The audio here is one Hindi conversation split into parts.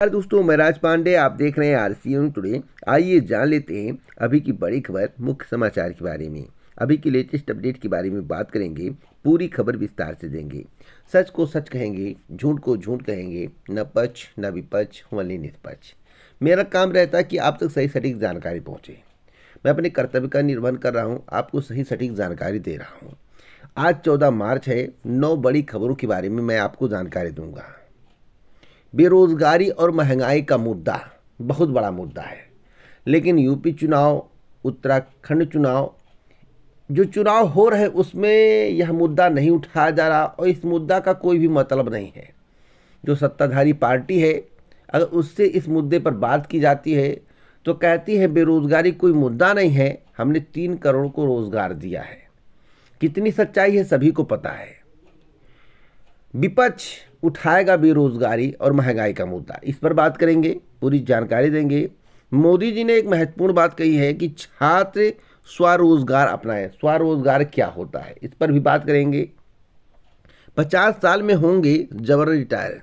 नमस्कार दोस्तों मैं राज पांडे आप देख रहे हैं आर सी टुडे आइए जान लेते हैं अभी की बड़ी खबर मुख्य समाचार के बारे में अभी की लेटेस्ट अपडेट के बारे में बात करेंगे पूरी खबर विस्तार से देंगे सच को सच कहेंगे झूठ को झूठ कहेंगे न पक्ष न विपक्ष वनली निष्पक्ष मेरा काम रहता है कि आप तक सही सटीक जानकारी पहुँचे मैं अपने कर्तव्य का निर्वहन कर रहा हूँ आपको सही सटीक जानकारी दे रहा हूँ आज चौदह मार्च है नौ बड़ी खबरों के बारे में मैं आपको जानकारी दूंगा बेरोज़गारी और महंगाई का मुद्दा बहुत बड़ा मुद्दा है लेकिन यूपी चुनाव उत्तराखंड चुनाव जो चुनाव हो रहे उसमें यह मुद्दा नहीं उठाया जा रहा और इस मुद्दा का कोई भी मतलब नहीं है जो सत्ताधारी पार्टी है अगर उससे इस मुद्दे पर बात की जाती है तो कहती है बेरोज़गारी कोई मुद्दा नहीं है हमने तीन करोड़ को रोज़गार दिया है कितनी सच्चाई है सभी को पता है विपक्ष उठाएगा बेरोजगारी और महंगाई का मुद्दा इस पर बात करेंगे पूरी जानकारी देंगे मोदी जी ने एक महत्वपूर्ण बात कही है कि छात्र स्वरोजगार अपनाएं स्वरोजगार क्या होता है इस पर भी बात करेंगे पचास साल में होंगे जबर रिटायर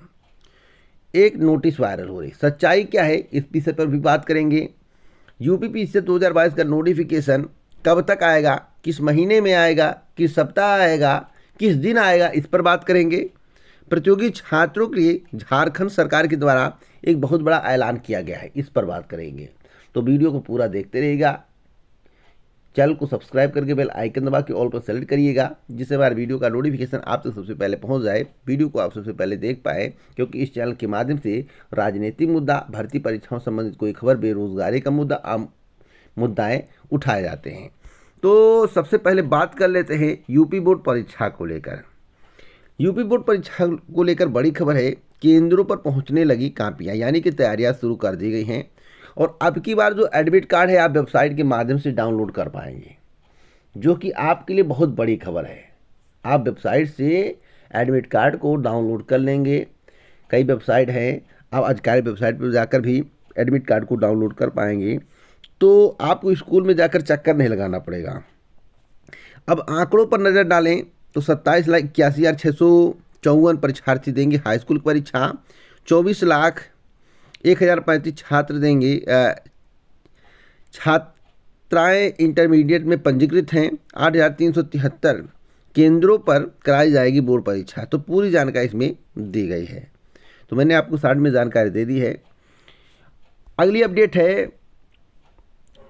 एक नोटिस वायरल हो रही सच्चाई क्या है इस विषय पर भी बात करेंगे यूपी पी से दो का नोटिफिकेशन कब तक आएगा किस महीने में आएगा किस सप्ताह आएगा किस दिन आएगा इस पर बात करेंगे प्रतियोगी छात्रों के लिए झारखंड सरकार के द्वारा एक बहुत बड़ा ऐलान किया गया है इस पर बात करेंगे तो वीडियो को पूरा देखते रहिएगा चैनल को सब्सक्राइब करके बेल आइकन दबा के ऑल पर सेलेक्ट करिएगा जिससे हमारे वीडियो का नोटिफिकेशन आप तक सबसे पहले पहुंच जाए वीडियो को आप सबसे पहले देख पाए क्योंकि इस चैनल के माध्यम से राजनीतिक मुद्दा भर्ती परीक्षाओं संबंधित कोई खबर बेरोजगारी का मुद्दा आम मुद्दाएँ उठाए जाते हैं तो सबसे पहले बात कर लेते हैं यूपी बोर्ड परीक्षा को लेकर यूपी बोर्ड परीक्षा को लेकर बड़ी खबर है केंद्रों पर पहुंचने लगी कापियाँ यानी कि तैयारियाँ शुरू कर दी गई हैं और अब की बार जो एडमिट कार्ड है आप वेबसाइट के माध्यम से डाउनलोड कर पाएंगे जो कि आपके लिए बहुत बड़ी खबर है आप वेबसाइट से एडमिट कार्ड को डाउनलोड कर लेंगे कई वेबसाइट हैं आप अधिकारी वेबसाइट पर जाकर भी एडमिट कार्ड को डाउनलोड कर पाएंगे तो आपको स्कूल में जाकर चक्कर नहीं लगाना पड़ेगा अब आंकड़ों पर नज़र डालें तो सत्ताईस लाख इक्यासी हज़ार छः सौ चौवन परीक्षार्थी देंगे हाई स्कूल की परीक्षा चौबीस लाख एक हज़ार पैंतीस छात्र देंगे छात्राएँ इंटरमीडिएट में पंजीकृत हैं आठ हज़ार तीन सौ तिहत्तर केंद्रों पर कराई जाएगी बोर्ड परीक्षा तो पूरी जानकारी इसमें दी गई है तो मैंने आपको साठ में जानकारी दे दी है अगली अपडेट है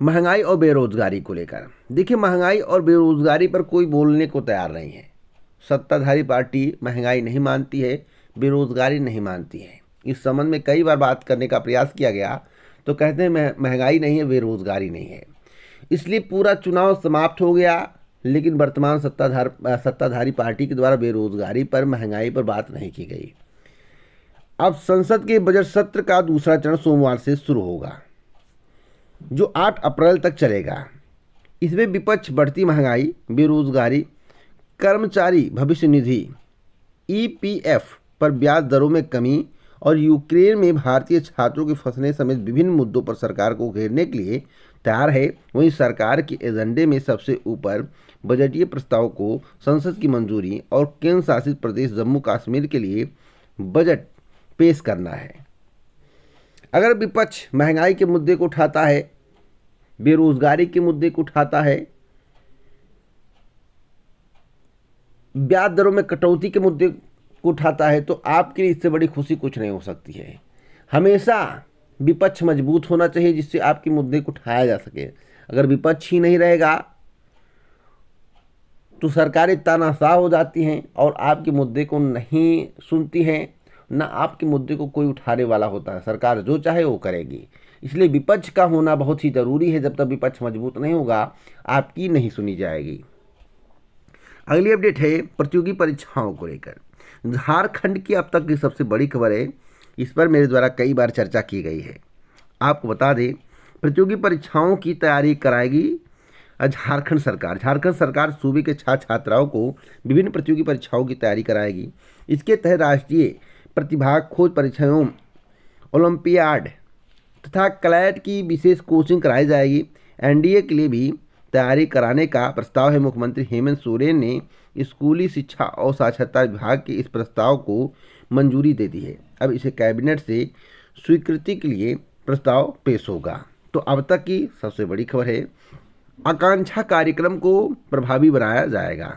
महंगाई और बेरोज़गारी को लेकर देखिए महंगाई और बेरोज़गारी पर कोई बोलने को तैयार नहीं है सत्ताधारी पार्टी महंगाई नहीं मानती है बेरोजगारी नहीं मानती है इस संबंध में कई बार बात करने का प्रयास किया गया तो कहते हैं महंगाई नहीं है बेरोजगारी नहीं है इसलिए पूरा चुनाव समाप्त हो गया लेकिन वर्तमान सत्ताधार सत्ताधारी पार्टी के द्वारा बेरोजगारी पर महंगाई पर बात नहीं की गई अब संसद के बजट सत्र का दूसरा चरण सोमवार से शुरू होगा जो 8 अप्रैल तक चलेगा इसमें विपक्ष बढ़ती महंगाई बेरोजगारी कर्मचारी भविष्य निधि ईपीएफ e पर ब्याज दरों में कमी और यूक्रेन में भारतीय छात्रों के फंसने समेत विभिन्न मुद्दों पर सरकार को घेरने के लिए तैयार है वहीं सरकार के एजेंडे में सबसे ऊपर बजटीय प्रस्ताव को संसद की मंजूरी और केंद्र शासित प्रदेश जम्मू कश्मीर के लिए बजट पेश करना है अगर विपक्ष महंगाई के मुद्दे को उठाता है बेरोजगारी के मुद्दे को उठाता है ब्याज दरों में कटौती के मुद्दे को उठाता है तो आपके लिए इससे बड़ी खुशी कुछ नहीं हो सकती है हमेशा विपक्ष मजबूत होना चाहिए जिससे आपके मुद्दे को उठाया जा सके अगर विपक्ष ही नहीं रहेगा तो सरकारें तानाशाह हो जाती हैं और आपके मुद्दे को नहीं सुनती हैं ना आपके मुद्दे को कोई उठाने वाला होता है सरकार जो चाहे वो करेगी इसलिए विपक्ष का होना बहुत ही ज़रूरी है जब तक विपक्ष मजबूत नहीं होगा आपकी नहीं सुनी जाएगी अगली अपडेट है प्रतियोगी परीक्षाओं को लेकर झारखंड की अब तक की सबसे बड़ी खबर है इस पर मेरे द्वारा कई बार चर्चा की गई है आपको बता दें प्रतियोगी परीक्षाओं की तैयारी कराएगी झारखंड सरकार झारखंड सरकार सूबे के छात्र छात्राओं को विभिन्न प्रतियोगी परीक्षाओं की तैयारी कराएगी इसके तहत राष्ट्रीय प्रतिभा खोज परीक्षाओं ओलंपियाड तथा क्लैट की विशेष कोचिंग कराई जाएगी एनडीए के लिए भी तैयारी कराने का प्रस्ताव है मुख्यमंत्री हेमंत सोरेन ने स्कूली शिक्षा और साक्षरता विभाग के इस प्रस्ताव को मंजूरी दे दी है अब इसे कैबिनेट से स्वीकृति के लिए प्रस्ताव पेश होगा तो अब तक की सबसे बड़ी खबर है आकांक्षा कार्यक्रम को प्रभावी बनाया जाएगा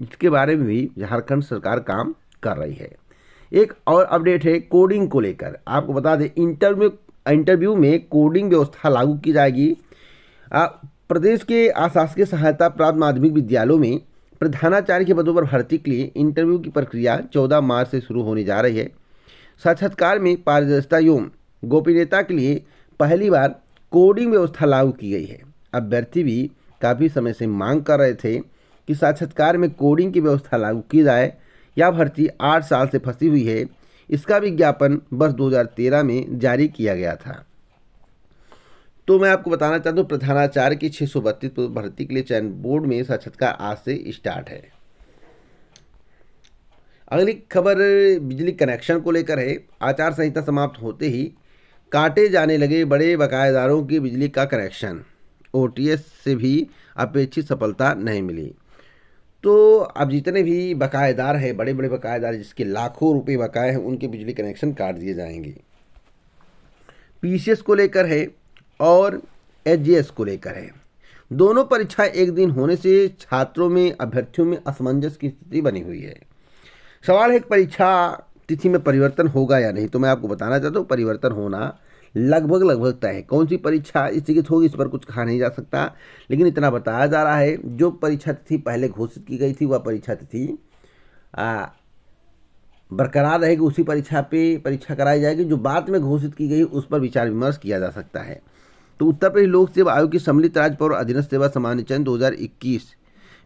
इसके बारे में भी झारखंड सरकार काम कर रही है एक और अपडेट है कोडिंग को लेकर आपको बता दें इंटरव्यू इंटरव्यू में कोडिंग व्यवस्था लागू की जाएगी प्रदेश के आशासकीय सहायता प्राप्त माध्यमिक विद्यालयों में प्रधानाचार्य के पदों पर भर्ती के लिए इंटरव्यू की प्रक्रिया 14 मार्च से शुरू होने जा रही है साक्षात्कार में पारदर्शिता एवं गोपनीयता के लिए पहली बार कोडिंग व्यवस्था लागू की गई है अभ्यर्थी भी काफ़ी समय से मांग कर रहे थे कि साक्षात्कार में कोडिंग की व्यवस्था लागू की जाए यह भर्ती आठ साल से फंसी हुई है इसका विज्ञापन वर्ष 2013 में जारी किया गया था तो मैं आपको बताना चाहता हूँ प्रधानाचार्य की छः सौ बत्तीस भर्ती के लिए चयन बोर्ड में साक्षात्कार आज से स्टार्ट है अगली खबर बिजली कनेक्शन को लेकर है आचार संहिता समाप्त होते ही काटे जाने लगे बड़े बकायेदारों की बिजली का कनेक्शन ओ से भी अपेक्षित सफलता नहीं मिली तो अब जितने भी बकायेदार हैं बड़े बड़े बकायेदार जिसके लाखों रुपए बकाए हैं उनके बिजली कनेक्शन काट दिए जाएंगे पीसीएस को लेकर है और एच को लेकर है दोनों परीक्षाएं एक दिन होने से छात्रों में अभ्यर्थियों में असमंजस की स्थिति बनी हुई है सवाल है कि परीक्षा तिथि में परिवर्तन होगा या नहीं तो मैं आपको बताना चाहता हूँ परिवर्तन होना लगभग लगभग तय है कौन सी परीक्षा स्थगित होगी इस पर कुछ कहा नहीं जा सकता लेकिन इतना बताया जा रहा है जो परीक्षा तिथि पहले घोषित की गई थी वह परीक्षा तिथि बरकरार रहेगी उसी परीक्षा पे परीक्षा कराई जाएगी जो बाद में घोषित की गई उस पर विचार विमर्श किया जा सकता है तो उत्तर प्रदेश लोक सेवा आयोग की सम्मिलित राज्य पौर अधीनस्थ सेवा चयन 2021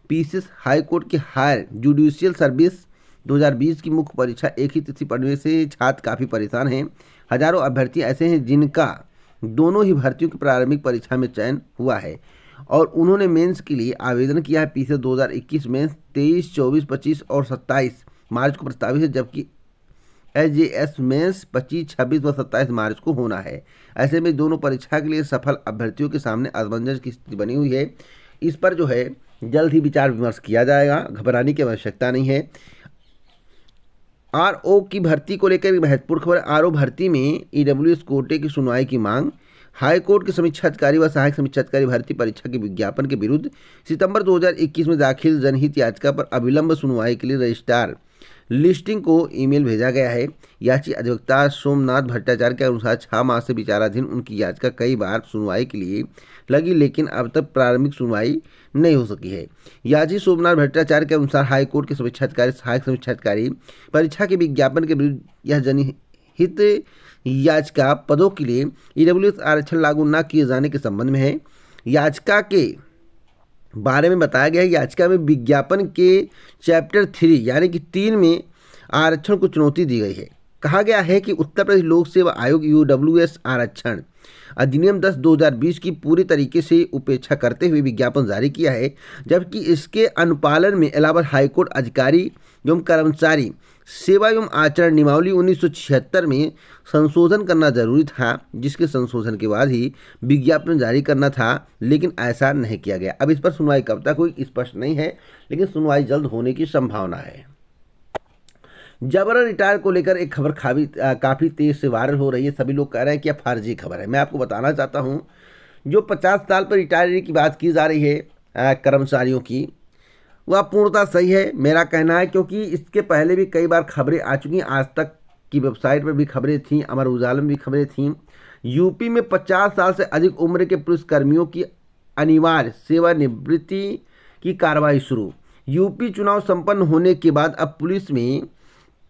पीसीएस हाई कोर्ट की हायर जुडिशियल सर्विस 2020 की मुख्य परीक्षा एक ही तिथि पढ़ने से छात्र काफ़ी परेशान हैं हजारों अभ्यर्थी ऐसे हैं जिनका दोनों ही भर्तियों की प्रारंभिक परीक्षा में चयन हुआ है और उन्होंने मेंस के लिए आवेदन किया है पीसीएस हज़ार मेंस तेईस चौबीस पच्चीस और सत्ताईस मार्च को प्रस्तावित है जबकि एस जे एस मेंस पच्चीस छब्बीस व सत्ताईस मार्च को होना है ऐसे में दोनों परीक्षा के लिए सफल अभ्यर्थियों के सामने आजमंजन की स्थिति बनी हुई है इस पर जो है जल्द ही विचार विमर्श किया जाएगा घबराने की आवश्यकता नहीं है आर ओ की भर्ती को लेकर महत्वपूर्ण खबर आर ओ भर्ती में ई डब्ल्यू एस कोटे की सुनवाई की मांग हाई कोर्ट के समीक्षा अधिकारी व सहायक समीक्षा अधिकारी भर्ती परीक्षा के विज्ञापन के विरुद्ध सितंबर 2021 में दाखिल जनहित याचिका पर अविलंब सुनवाई के लिए रजिस्ट्रार लिस्टिंग को ईमेल भेजा गया है याची अधिवक्ता सोमनाथ भट्टाचार्य के अनुसार छः माह से विचाराधीन उनकी याचिका कई बार सुनवाई के लिए लगी लेकिन अब तक प्रारंभिक सुनवाई नहीं हो सकी है याची सोमनाथ भट्टाचार्य के अनुसार हाईकोर्ट के समीक्षाधिकारी सहायक समीक्षाधिकारी परीक्षा के विज्ञापन के विरुद्ध यह जनहित याचिका पदों के लिए ई आरक्षण लागू न किए जाने के संबंध में है याचिका के बारे में बताया गया है याचिका में विज्ञापन के चैप्टर थ्री यानी कि तीन में आरक्षण को चुनौती दी गई है कहा गया है कि उत्तर प्रदेश लोक सेवा आयोग यू आरक्षण अधिनियम 10 2020 की पूरी तरीके से उपेक्षा करते हुए विज्ञापन जारी किया है जबकि इसके अनुपालन में इलाहाबाद हाईकोर्ट अधिकारी एवं कर्मचारी सेवा एवं आचरण नियमावली 1976 में संशोधन करना जरूरी था जिसके संशोधन के बाद ही विज्ञापन जारी करना था लेकिन ऐसा नहीं किया गया अब इस पर सुनवाई कब तक हुई स्पष्ट नहीं है लेकिन सुनवाई जल्द होने की संभावना है जबरन रिटायर को लेकर एक खबर खावी काफ़ी तेज़ से वायरल हो रही है सभी लोग कह रहे हैं कि यह फारजी खबर है मैं आपको बताना चाहता हूँ जो पचास साल पर रिटायरी की बात की जा रही है कर्मचारियों की वह पूर्णतः सही है मेरा कहना है क्योंकि इसके पहले भी कई बार खबरें आ चुकी हैं आज तक की वेबसाइट पर भी खबरें थीं अमर उजाला में भी खबरें थीं यूपी में 50 साल से अधिक उम्र के पुलिसकर्मियों की अनिवार्य सेवानिवृत्ति की कार्रवाई शुरू यूपी चुनाव संपन्न होने के बाद अब पुलिस में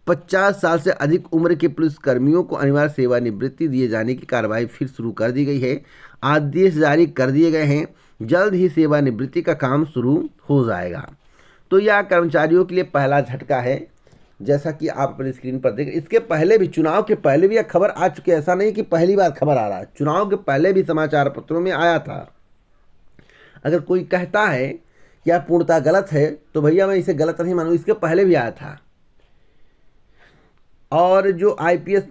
50 साल से अधिक उम्र के पुलिसकर्मियों को अनिवार्य सेवानिवृत्ति दिए जाने की कार्रवाई फिर शुरू कर दी गई है आदेश जारी कर दिए गए हैं जल्द ही सेवानिवृत्ति का काम शुरू हो जाएगा तो यह कर्मचारियों के लिए पहला झटका है जैसा कि आप अपनी स्क्रीन पर देख इसके पहले भी चुनाव के पहले भी यह खबर आ चुकी है ऐसा नहीं कि पहली बार खबर आ रहा है चुनाव के पहले भी समाचार पत्रों में आया था अगर कोई कहता है कि यह पूर्णता गलत है तो भैया मैं इसे गलत नहीं मानूँ इसके पहले भी आया था और जो आईपीएस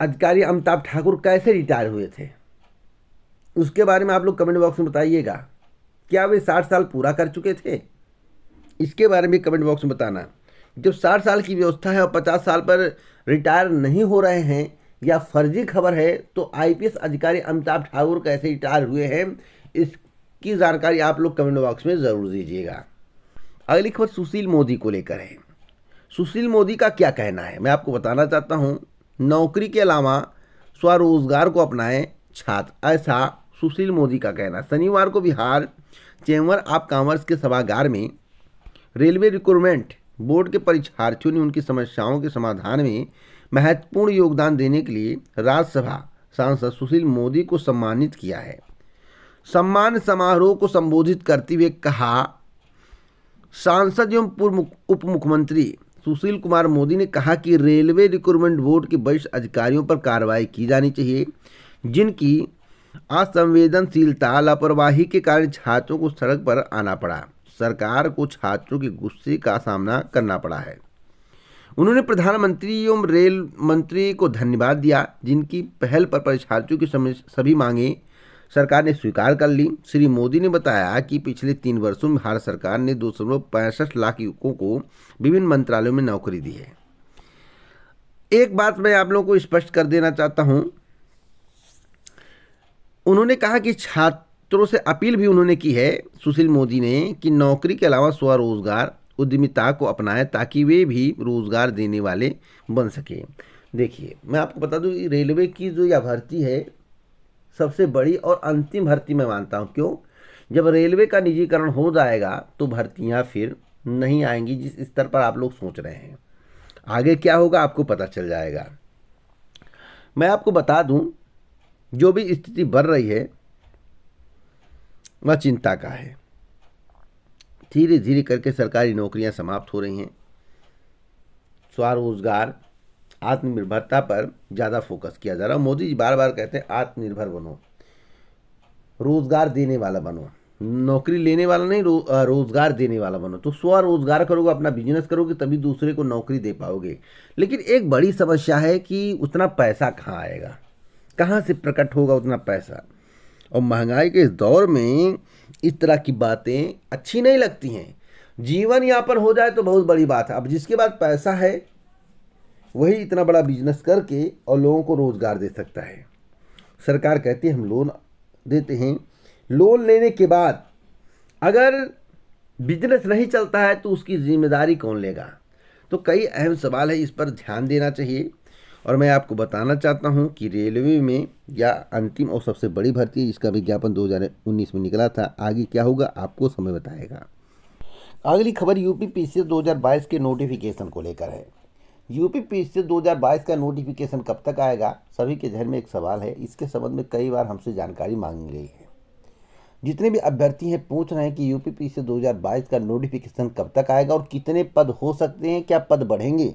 अधिकारी अमिताभ ठाकुर कैसे रिटायर हुए थे उसके बारे में आप लोग कमेंट बॉक्स में बताइएगा क्या वे साठ साल पूरा कर चुके थे इसके बारे में कमेंट बॉक्स में बताना जब साठ साल की व्यवस्था है और पचास साल पर रिटायर नहीं हो रहे हैं या फर्जी खबर है तो आईपीएस अधिकारी अमिताभ ठाकुर कैसे रिटायर हुए हैं इसकी जानकारी आप लोग कमेंट बॉक्स में ज़रूर दीजिएगा अगली खबर सुशील मोदी को लेकर है सुशील मोदी का क्या कहना है मैं आपको बताना चाहता हूँ नौकरी के अलावा स्वरोजगार को अपनाएं छात्र ऐसा सुशील मोदी का कहना शनिवार को बिहार चैम्बर ऑफ कॉमर्स के सभागार में रेलवे रिक्रूटमेंट बोर्ड के परीक्षार्थियों ने उनकी समस्याओं के समाधान में महत्वपूर्ण योगदान देने के लिए राज्यसभा सांसद सुशील मोदी को सम्मानित किया है सम्मान समारोह को संबोधित करते हुए कहा सांसद एवं पूर्व उप मुख्यमंत्री सुशील कुमार मोदी ने कहा कि रेलवे रिक्रूटमेंट बोर्ड के वरिष्ठ अधिकारियों पर कार्रवाई की जानी चाहिए जिनकी असंवेदनशीलता लापरवाही के कारण छात्रों को सड़क पर आना पड़ा सरकार को छात्रों के गुस्से का सामना करना पड़ा है उन्होंने प्रधानमंत्री एवं रेल मंत्री को धन्यवाद दिया जिनकी पहल पर, परीक्षार्थियों की सभी मांगें सरकार ने स्वीकार कर ली श्री मोदी ने बताया कि पिछले तीन वर्षों में भारत सरकार ने दो लाख युवकों को विभिन्न मंत्रालयों में नौकरी दी है एक बात मैं आप लोगों को स्पष्ट कर देना चाहता हूं उन्होंने कहा कि छात्रों से अपील भी उन्होंने की है सुशील मोदी ने कि नौकरी के अलावा स्वरोजगार उद्यमिता को अपनाएं ताकि वे भी रोजगार देने वाले बन सके देखिए मैं आपको बता दूं रेलवे की जो यह भर्ती है सबसे बड़ी और अंतिम भर्ती मैं मानता हूँ क्यों जब रेलवे का निजीकरण हो जाएगा तो भर्तियाँ फिर नहीं आएंगी जिस स्तर पर आप लोग सोच रहे हैं आगे क्या होगा आपको पता चल जाएगा मैं आपको बता दूं जो भी स्थिति बढ़ रही है वह चिंता का है धीरे धीरे करके सरकारी नौकरियां समाप्त हो रही हैं स्वरोजगार आत्मनिर्भरता पर ज़्यादा फोकस किया जा रहा है मोदी जी बार बार कहते हैं आत्मनिर्भर बनो रोज़गार देने वाला बनो नौकरी लेने वाला नहीं रो, रोज़गार देने वाला बनो तो स्वरोज़गार करोगे अपना बिजनेस करोगे तभी दूसरे को नौकरी दे पाओगे लेकिन एक बड़ी समस्या है कि उतना पैसा कहाँ आएगा कहाँ से प्रकट होगा उतना पैसा और महंगाई के इस दौर में इस तरह की बातें अच्छी नहीं लगती हैं जीवन यापन हो जाए तो बहुत बड़ी बात है अब जिसके बाद पैसा है वही इतना बड़ा बिजनेस करके और लोगों को रोज़गार दे सकता है सरकार कहती है हम लोन देते हैं लोन लेने के बाद अगर बिजनेस नहीं चलता है तो उसकी जिम्मेदारी कौन लेगा तो कई अहम सवाल है इस पर ध्यान देना चाहिए और मैं आपको बताना चाहता हूं कि रेलवे में या अंतिम और सबसे बड़ी भर्ती जिसका विज्ञापन 2019 में निकला था आगे क्या होगा आपको समय बताएगा अगली खबर यूपी पी सी 2022 के नोटिफिकेशन को लेकर है पी पी से 2022 का नोटिफिकेशन कब तक आएगा सभी के जहन में एक सवाल है इसके संबंध में कई बार हमसे जानकारी मांगी गई है जितने भी अभ्यर्थी हैं पूछ रहे हैं कि पी पी से 2022 का नोटिफिकेशन कब तक आएगा और कितने पद हो सकते हैं क्या पद बढ़ेंगे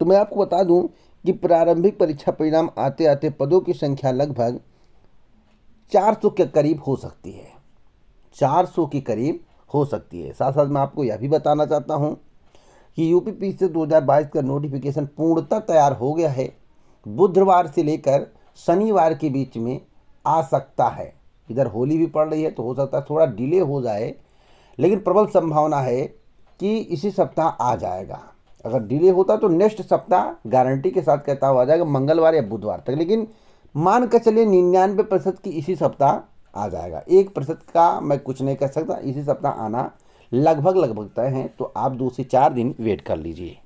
तो मैं आपको बता दूं कि प्रारंभिक परीक्षा परिणाम आते आते पदों की संख्या लगभग चार के करीब हो सकती है चार के करीब हो सकती है साथ साथ मैं आपको यह भी बताना चाहता हूँ कि यूपी से 2022 का नोटिफिकेशन पूर्णतः तैयार हो गया है बुधवार से लेकर शनिवार के बीच में आ सकता है इधर होली भी पड़ रही है तो हो सकता है थोड़ा डिले हो जाए लेकिन प्रबल संभावना है कि इसी सप्ताह आ जाएगा अगर डिले होता तो नेक्स्ट सप्ताह गारंटी के साथ कहता हुआ आ जाएगा मंगलवार या बुधवार तक लेकिन मान कर चलिए निन्यानवे प्रतिशत की इसी सप्ताह आ जाएगा एक प्रतिशत का मैं कुछ नहीं कह सकता इसी सप्ताह आना लगभग लगभग तय हैं तो आप दो से चार दिन वेट कर लीजिए